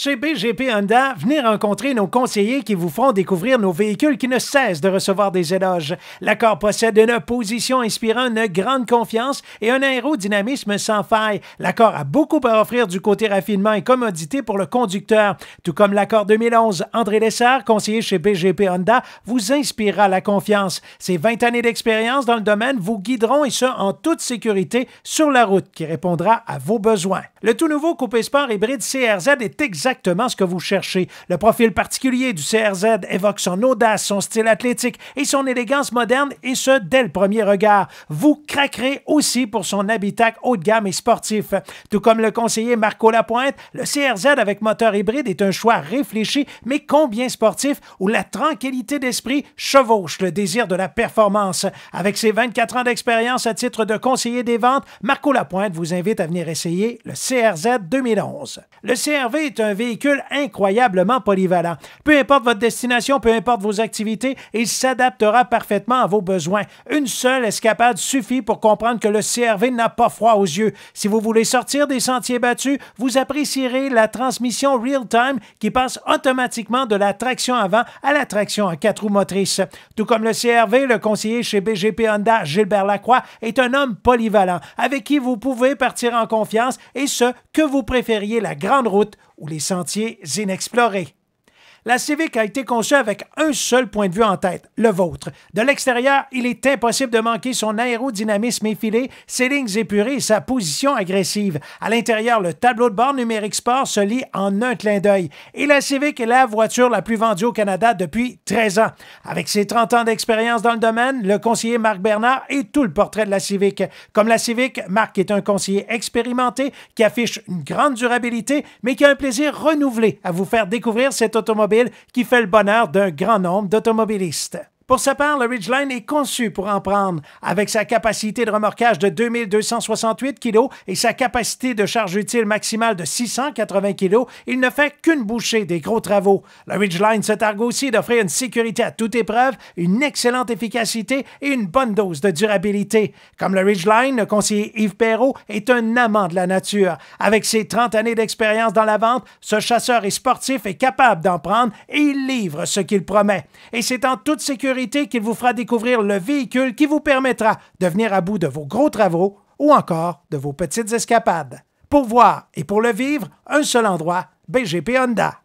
Chez BGP Honda, venez rencontrer nos conseillers qui vous feront découvrir nos véhicules qui ne cessent de recevoir des éloges. L'accord possède une position inspirant une grande confiance et un aérodynamisme sans faille. L'accord a beaucoup à offrir du côté raffinement et commodité pour le conducteur. Tout comme l'accord 2011, André Lessard, conseiller chez BGP Honda, vous inspirera la confiance. Ses 20 années d'expérience dans le domaine vous guideront et ce, en toute sécurité, sur la route qui répondra à vos besoins. Le tout nouveau Coupé Sport hybride CRZ est exact exactement ce que vous cherchez. Le profil particulier du CRZ évoque son audace, son style athlétique et son élégance moderne, et ce, dès le premier regard. Vous craquerez aussi pour son habitacle haut de gamme et sportif. Tout comme le conseiller Marco Lapointe, le CRZ avec moteur hybride est un choix réfléchi, mais combien sportif, où la tranquillité d'esprit chevauche le désir de la performance. Avec ses 24 ans d'expérience à titre de conseiller des ventes, Marco Lapointe vous invite à venir essayer le CRZ 2011. Le CRV est un véhicule incroyablement polyvalent. Peu importe votre destination, peu importe vos activités, il s'adaptera parfaitement à vos besoins. Une seule escapade suffit pour comprendre que le CRV n'a pas froid aux yeux. Si vous voulez sortir des sentiers battus, vous apprécierez la transmission real-time qui passe automatiquement de la traction avant à la traction à quatre roues motrices. Tout comme le CRV, le conseiller chez BGP Honda, Gilbert Lacroix, est un homme polyvalent avec qui vous pouvez partir en confiance et ce, que vous préfériez la grande route ou les sentiers inexplorés. La Civic a été conçue avec un seul point de vue en tête, le vôtre. De l'extérieur, il est impossible de manquer son aérodynamisme effilé, ses lignes épurées et sa position agressive. À l'intérieur, le tableau de bord numérique sport se lit en un clin d'œil. Et la Civic est la voiture la plus vendue au Canada depuis 13 ans. Avec ses 30 ans d'expérience dans le domaine, le conseiller Marc Bernard est tout le portrait de la Civic. Comme la Civic, Marc est un conseiller expérimenté qui affiche une grande durabilité, mais qui a un plaisir renouvelé à vous faire découvrir cette automobile qui fait le bonheur d'un grand nombre d'automobilistes. Pour sa part, le Ridgeline est conçu pour en prendre, avec sa capacité de remorquage de 2268 kg et sa capacité de charge utile maximale de 680 kg, il ne fait qu'une bouchée des gros travaux. Le Ridgeline se targue aussi d'offrir une sécurité à toute épreuve, une excellente efficacité et une bonne dose de durabilité. Comme le Ridgeline, le conseiller Yves Perrault est un amant de la nature. Avec ses 30 années d'expérience dans la vente, ce chasseur est sportif est capable d'en prendre et il livre ce qu'il promet. Et c'est en toute sécurité qu'il vous fera découvrir le véhicule qui vous permettra de venir à bout de vos gros travaux ou encore de vos petites escapades. Pour voir et pour le vivre, un seul endroit, BGP Honda.